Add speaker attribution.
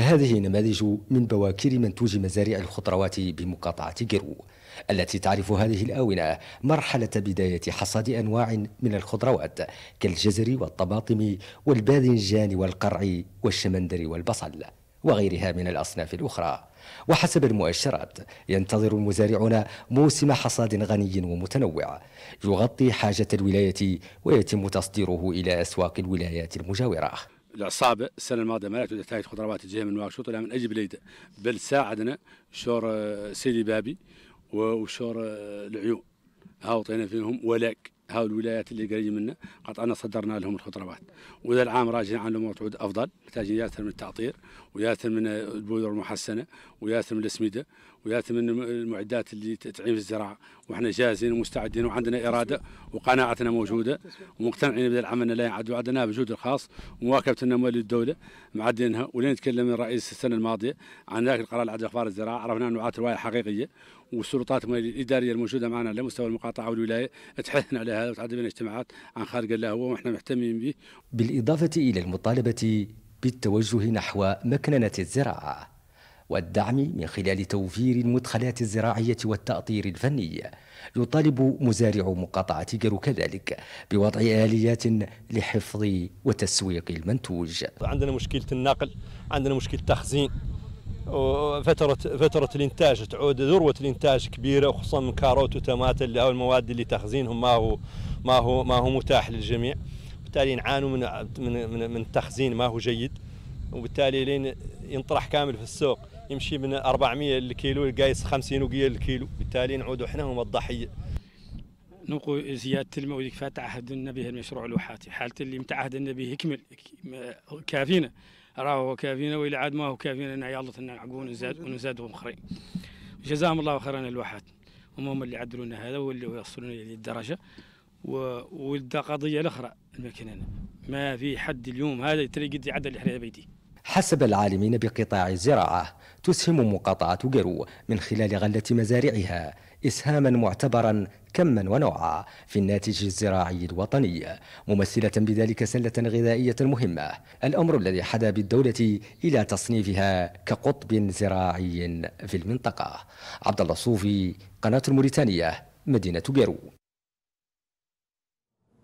Speaker 1: هذه نماذج من بواكير منتوج مزارع الخضروات بمقاطعة جرو التي تعرف هذه الآونة مرحلة بداية حصاد أنواع من الخضروات كالجزر والطماطم والباذنجان والقرع والشمندر والبصل وغيرها من الأصناف الأخرى وحسب المؤشرات ينتظر المزارعون موسم حصاد غني ومتنوع يغطي حاجة الولاية ويتم تصديره إلى أسواق الولايات المجاورة
Speaker 2: العصابه السنه الماضيه ما لعبت نتائج خضروات الجهه من واكشوط ولا من اجل بليده بل ساعدنا شور آه، سيدي بابي وشور آه، العيون هاوطينا فيهم ولاك هاو الولايات اللي قريبه منا قطعنا صدرنا لهم الخضروات واذا العام راجعين على موعد افضل محتاجين ياثر من التعطير وياثر من البذور المحسنه وياثر من الاسمده وياثر من المعدات اللي تعين في الزراعه واحنا جاهزين ومستعدين وعندنا اراده وقناعتنا موجوده ومقتنعين بهذا العمل لا يعد وعدنا بجهد الخاص ومواكبه النمو للدوله معدينها ولين تكلم الرئيس السنه الماضيه عن ذاك القرار على اخبار الزراعه عرفنا انه عاد روايه حقيقيه والسلطات الاداريه الموجوده معنا على مستوى المقاطعه والولايه تحثنا على هذا وتعدد بين اجتماعات عن خارج الله
Speaker 1: هو ونحن مهتمين به. بالاضافه الى المطالبه بالتوجه نحو مكننه الزراعه والدعم من خلال توفير المدخلات الزراعيه والتاطير الفني يطالب مزارع مقاطعه جرو كذلك بوضع اليات لحفظ وتسويق المنتوج.
Speaker 3: عندنا مشكله النقل، عندنا مشكله التخزين فترة فترة الإنتاج تعود ذروة الإنتاج كبيرة وخصوصا من كاروت وتماثل اللي هو المواد اللي تخزينهم ما هو ما هو ما هو متاح للجميع وبالتالي نعانوا من من من تخزين ما هو جيد وبالتالي لين ينطرح كامل في السوق يمشي من 400 للكيلو لقايس 50 وقيه للكيلو بالتالي نعودوا احنا هم الضحيه نقو زيادة الماء المواد فتعهدنا به المشروع
Speaker 4: الوحاتي حالة اللي متعهد به يكمل كافينا راهو كافينا وإلى عاد ما هو كافينا أن يالله نعقون ونزاد ونزادهم جزاهم الله خيرا الوحات هم هم اللي عدلوا لنا هذا واللي يوصلونا للدرجة ولدى قضية الأخرى المكنانة ما في حد اليوم هذا قد يعدل حريه بيدي
Speaker 1: حسب العالمين بقطاع الزراعه تسهم مقاطعة جرو من خلال غلة مزارعها إسهاما معتبرا كما ونوعا في الناتج الزراعي الوطني ممثلة بذلك سلة غذائية مهمة الأمر الذي حدا بالدولة إلى تصنيفها كقطب زراعي في المنطقة عبد الله صوفي قناة الموريتانية مدينة جرو